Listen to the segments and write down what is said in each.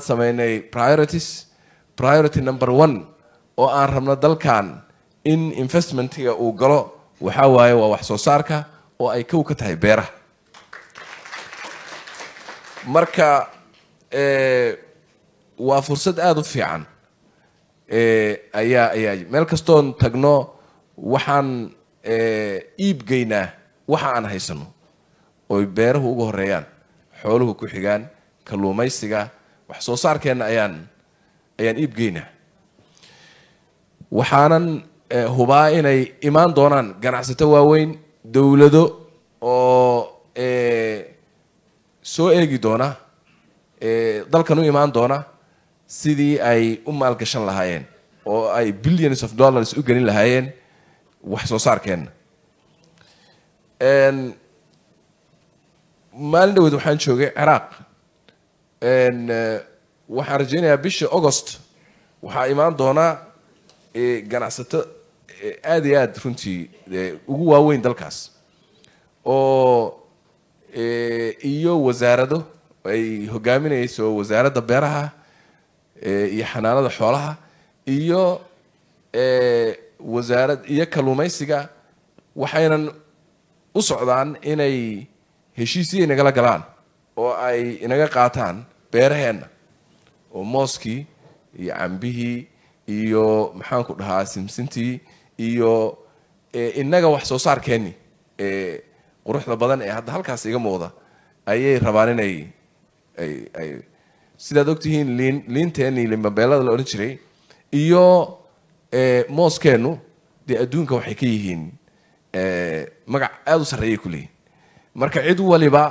sameynay priorities priority number one oo aan rabno dalkan in investmentiga uu galo waxaa waaye waa wax soo saarka oo ay kow ka tahay beeraha marka waa fursad aada u fiican ayaa ayaa meel kastoon tagno waxaan iibgeynaa waxa aan haysano oy beeruhu uga horeeyaan xooluhu ku xigaan kalluumaysiga wax soo saarkeenna ayaan ayaan iibgeynaa waxaanan eh, hubaa inay imaan doonaan ganacsato waaweyn dowlado oo eh, soo eegi doona eh, dalkan u imaan doona sidii ay u maalgashan lahaayeen oo ay billions of dollars u gelin lahaayeen wax soo saarkeenna maalin dhaweed waxaan joogay ciraaq Eh, waxaan rajaynayaa bisha augost waxaa imaan doonaa ganacsato aada iyo aada runtii ugu waaweyn dalkaas oo iyo wasaarado ay hogaaminayso wasaaradda beeraha iyo xanaanada xoolaha iyo wasaarad iyo kalluumaysiga waxaynan u socdaan inay heshiisii inagala galaan oo ay inaga qaataan beeraheenna oo mooskii iyo cambihii iyo maxaanku dhahaa simsintii iyo innaga wax soo saarkeennii ee quruxda badan ee hadda halkaas iga muuqda ayay rabaan inay ayay sidaad ogtihiin liin liinteenii limabeelada la odhan jiray iyo mooskeennu dee adduunka waxay ka yihiin magac aada u sarreeyay ku leeyihin marka cid waliba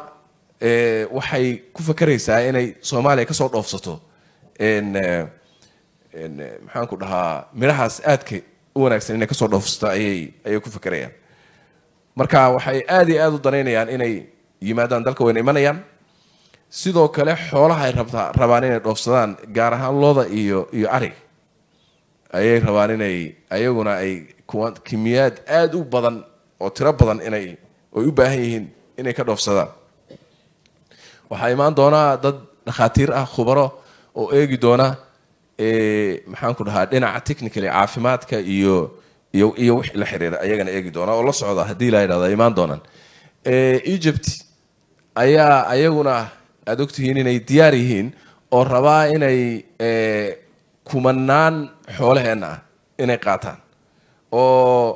Eh, waxay ku fakeraysaa inay soomaaliya kasoo dhoofsato eh, eh, maxaanku dhahaa mirahaas aadka u wanaagsan inay kasoo dhoofsato ayay ku fakerayaan marka waxay aad iyo aad u danaynayaan inay yimaadaan dalka wayna imanayaan sidoo kale xoolahay rabtaa rabaan inay dhoofsadaan gaar ahaan looda iyo iyo ari ayay rabaan inay ayaguna ay kimiyaad aad u badan oo tiro badan inay ay u baahan yihiin inay ka dhoofsadaan waxaa imaan doona dad dhakhaatiir ah khubaro oo eegi doona maxaan ku dhahaa dhinaca technically caafimaadka iyo iyo iyo wix la xiriira ayagana eegi doona oo la socda haddii la yidhahda imaan doonaan egypt ayaa ayaguna aad ogtihiin inay diyaar yihiin oo rabaa inay kumanaan xoolaheenna ah inay qaataan oo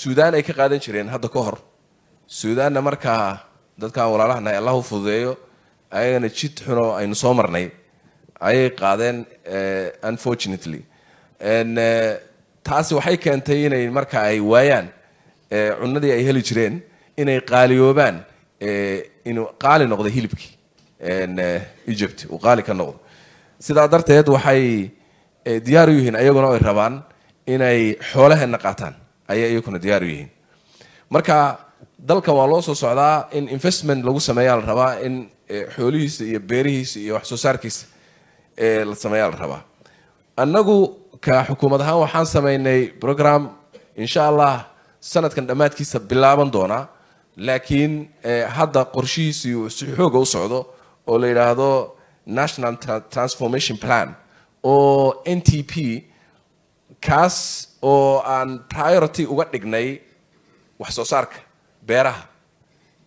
suudaan ay ka qaadan jireen hadda ka hor suudaanna markaa dadkaan walaalahana allahu fududeeyo ayagana jid xuno aynu soo marnay ayay qaadeen eh, unfortunately eh, taasi waxay keentay inay marka ay waayaan eh, cunadii ay heli jireen inay qaaliyoobaan inuu qaali noqdo hilibkii egypt uu qaali ka noqdo sidaa darteed waxay diyaar u yihiin ayaguna oy rabaan inay xoolaheenna qaataan ayay iyaguna diyaar u yihiin marka dalka waa loo soo socdaa in investment lagu sameeyaa la rabaa in e, xoolihiisa iyo beerihiisa iyo waxsoo saarkiisa e, la sameeyaa la rabaa annagu ka xukuumad ahaan waxaan sameynay program insha allah sanadkan dhammaadkiisa bilaaban doonaa laakiin e, hadda qorshihiisi uu si xooga u socdo oo la yidhaahdo national transformation plan oo n t p kaas oo aan priority uga dhignay wax soo saarka beeraha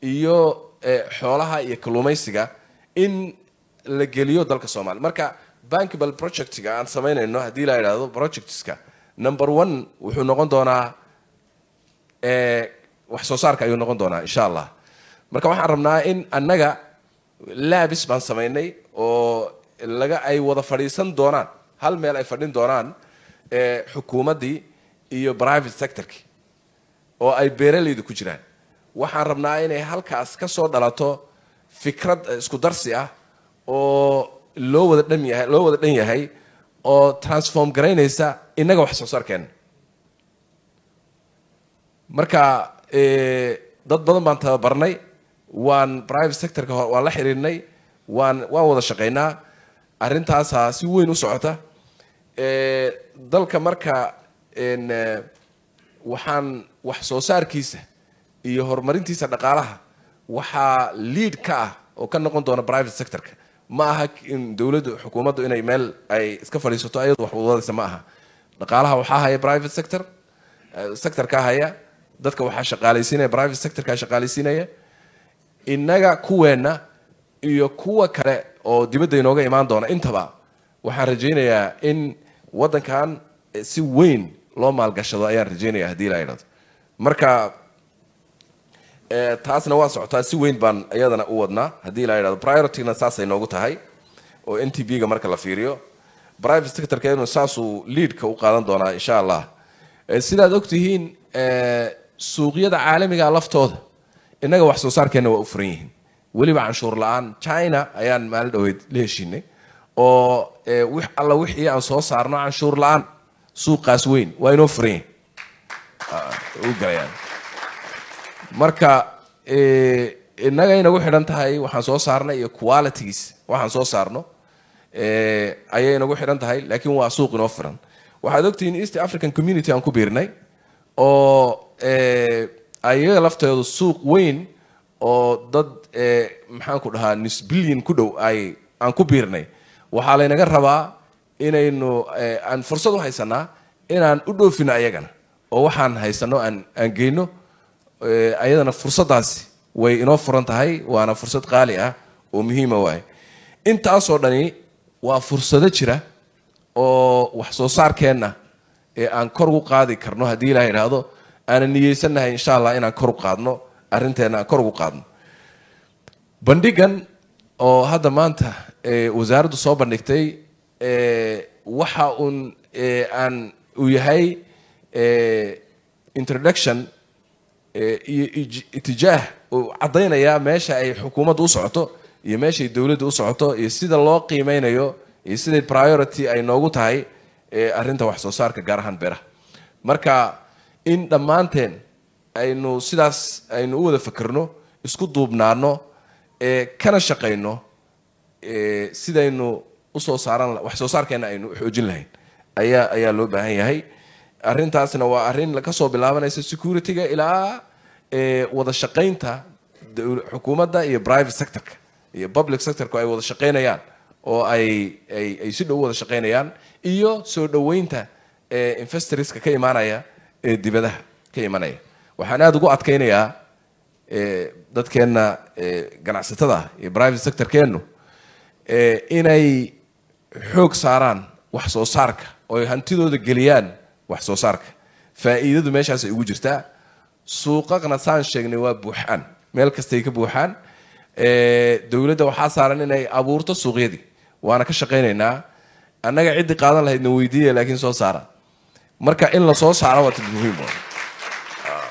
iyo eh, xoolaha iyo kalluumaysiga in la geliyo dalka soomaliya marka bankable projectga aan samaynayno haddii la yidhahdo projectska number one wuxuu noqon doonaa eh, wax soo saarka ayuu noqon doonaa insha allah marka waxaan rabnaa in annaga laabis baan samaynay oo laga ay wada fadhiisan doonaan hal meel ay fadhin doonaan eh, xukuumaddii iyo private sectorkii oo ay beeralaydu ku jiraan waxaan rabnaa inay halkaas ka soo dhalato fikrad eh, isku darsi ah oo loo wada dhan yahay loo wada dhan yahay oo transform garaynaysa innaga wax soo saarkeena marka eh, dad badan baan tababarnay waan private sectorka waan la xiriirnay waan waan wada shaqaynaa arrintaasaa si weyn u socota eh, dalka marka waxaan wax soo saarkiisa iyo horumarintiisa dhaqaalaha waxaa liid ka ah oo ka noqon doona private sectorka ma aha in dowladdu xukuumaddu inay meel ay iska fadhiisato ayadu wax wadadaysa ma aha dhaqaalaha waxaa haya private sector eh, sectorkaa haya dadka waxaa shaqaalaysiinaya private sectorkaa shaqaalaysiinaya innaga kuweenna iyo kuwa kale oo dibadda inooga imaan doona intaba waxaan rajaynayaa in wadankan eh, si weyn loo maalgashado ayaan rajaynaya haddii la idhahdo marka Eh, taasna waa socotaa si weyn baan iyadana u wadnaa haddii ilaa yidhahdo priorityna saasay noogu tahay oo n t b ga marka la fiiriyo private sectorkeenu saasuu liidka u qaadan doonaa insha allah eh, sidaad ogtihiin eh, suuqyada caalamiga ah laftooda innaga wax soo saarkeenna waa u furan yihiin weliba canshuur la-aan china ayaan maalin dhaweyd la heshiinay oo wix alla wixii aan soo saarno canshuur la-aan suuqaas weyn waa inoo furan yihin ah, marka eh, innaga inagu xidhan tahay waxaan soo saarnay iyo qualities waxaan soo saarno eh, ayay inagu xidhan tahay laakiin waa suuq inoo firan waxaad ogtihiin east african community aan ku biirnay oo eh, ayaga lafteedu suuq weyn oo dad maxaanku dhahaa nisbillion ku dhow ay aan ku biirnay waxaa laynaga rabaa inaynu aan fursad u haysanaa inaan u dhoofino ayagana oo waxaan haysano aan aan geyno Eh, ayadana fursadaasi way inoo furan tahay waana fursad qaali ah oo muhiima ah waay intaasoo dhani waa fursado jira oo wax soo saarkeenna ee aan kor ugu qaadi karno haddii ilaa idhaahdo aanan niyeysannahay insha allah inaan kor u qaadno arinteenna aan kor ugu qaadno bandhigan oo hadda maanta eh, wasaaraddu soo bandhigtay eh, waxa uun aan u yahay introduction itijaah uu caddaynayaa meesha ay xukuumaddu u socoto iyo meeshay dowladdu u socoto iyo sida loo qiimeynayo iyo siday priority ay noogu tahay arrinta wax soo saarka gaar ahaan beeraha marka in dhammaanteen aynu sidaas aynu u wada fakerno isku duubnaano kana shaqayno sidaynu usoo saaran wax soo saarkeena aynu xoojin lahayn ayaa ayaa loo baahan yahay arintaasna waa arin kasoo bilaabanaysa securityga ilaa wada shaqaynta xukuumadda iyo private sectorka iyo public sectorku ay wada shaqaynayaan oo ay ay si dhow wada shaqaynayaan iyo soo dhoweynta investorska ka imaanaya ee dibadaha ka imanaya waxaan aada ugu adkaynayaa dadkeenna ganacsatada iyo private sectorkeennu inay xoog saaraan wax soo saarka oo ay hantidooda geliyaan wax soo saarka faa'iidadu meeshaasay ugu jirtaa suuqaqna saan sheegnay waa buuxaan meel kastay ka buuxaan dowladda waxaa saaran inay abuurto suuqyadii waana ka shaqaynaynaa annaga ciddii qaadan lahaydna weydiinaya laakiin soo saara marka in la soo saara waa tid muhiim ah.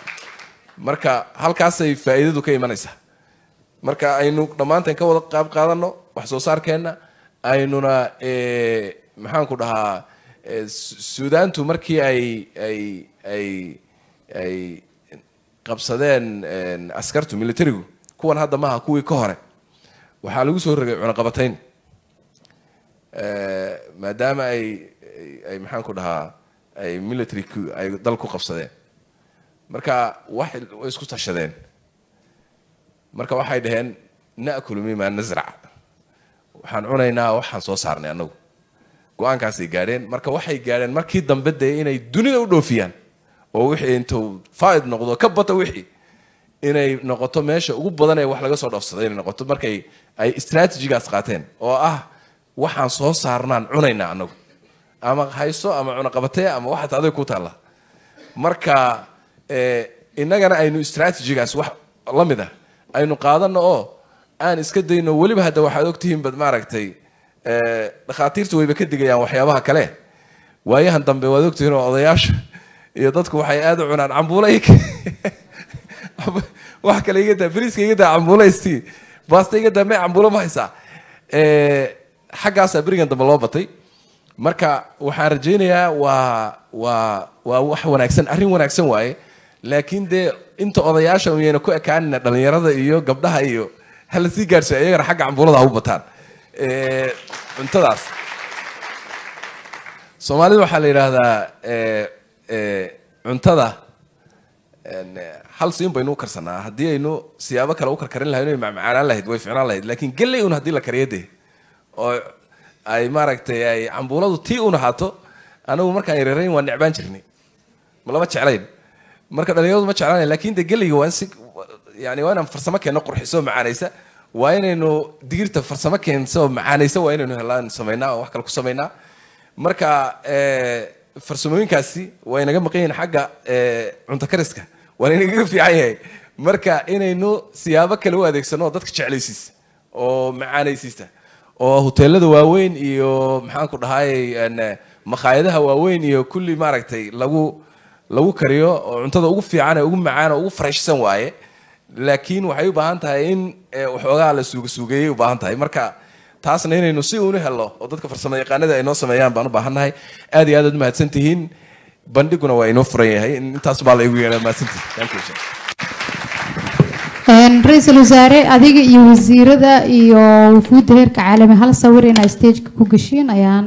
marka halkaasay faa'iidadu ka imanaysaa marka aynu dhammaanteen ka wada qaab qaadanno wax soo saarkeenna aynuna maxaanku dhahaa suudaantu markii ay ay ay ay qabsadeen askartu militarigu kuwan hadda maaha kuwii ka hore waxaa lagu soo rogay cunaqabatayn maadaama ay ay maxaan ku dhahaa ay military ay dal ku qabsadeen marka wax way isku tashadeen marka waxay dhaheen na'kulu mima nasrac waxaan cunaynaa waxaan soo saarnay annagu go-aankaasay gaadheen marka waxay gaadheen markii dambe dee inay dunida u dhoofiyaan oo wixii intuu faaid noqdo ka bata wixii inay noqoto meesha ugu badan ee wax laga soo dhaafsada inay noqoto markay ay istraatijigaas qaateen oo ah waxaan soo saarnaan cunaynaa anagu ama hayso ama cunaqabatee ama waxaas aday ku taalla marka eh, innagana aynu istraatijigaas wax la mid ah aynu qaadano oo aan iska dayno weliba hadda waxaad ogtihiin bad maaragtay Eh, dhakhaatiirtu wayba ka digayaan waxyaabaha kale waayahan dambe waad ogtihiin oo odayaasha iyo dadku waxay aada u cunaan cambuulay wax kale igadaa briska igadaa cambuulaysti baasta igadaa may cambuulo ma haysaa eh, xaggaasaa berigan dambe loo batay marka waxaan rajaynayaa waa waa waa wax wanaagsan arrin wanaagsan waaye laakiin dee inta odayaasha uyayna ku ekaanina dhalinyarada iyo gabdhaha iyo ha la sii gaadhsiyo ayagana xagga cambuulada ha u bataan Eh, cuntadaas soomaalida waxaa la yidhaahdaa eh, eh, cuntada hal siin baynu u karsanaa haddii aynu siyaabo kale u karkarin lahayn oy macmacaanaan lahayd way ficnaan lahayd lakiin geley un haddii la kariyo dee oo ay maaragtay ay cambuuladu tii un ahaato anagu markaan yararayn waan necbaan jirnay ma lama jeclayn marka dhalinyaradu ma jeclaanayn lakin dee geleyga waan si yani waa inaan farsamo keenno qurxiso macaanaysa waa inaynu digirta farsamo keensa oo macaanaysa waa inaynu helaan samaynaa oo wax kale ku samaynaa marka eh, farsamooyinkaasi waa inaga maqan yihiin xagga eh, cuntakariska waana inagaga fiican yahay marka inaynu siyaabo kale u adeegsano oo dadka jeclaysiisa oo macaanaysiisa oo hoteelada waaweyn iyo maxaanku dhahaayy makhaayadaha waaweyn iyo kulli maaragtay lagu lagu kariyo oo cuntada ugu fiican ee ugu macaan oo ugu farashsan waaye laakiin waxay u baahan tahay in eh, waxoogaa la suugasuugeeyay u baahan tahay marka taasna inaynu si uun u hello oo dadka farsamo yaqaanada ay noo sameeyaan baan u baahannahay aad iyo aadaad umahadsan tihiin bandhiguna waa inoo furan yahay intaas baa la igu mahadsantihiin ra-iisul wasaare adiga iyo wasiirada iyo wafuudda heerka caalami hal sawir inaa stageka ku geshiin ayaan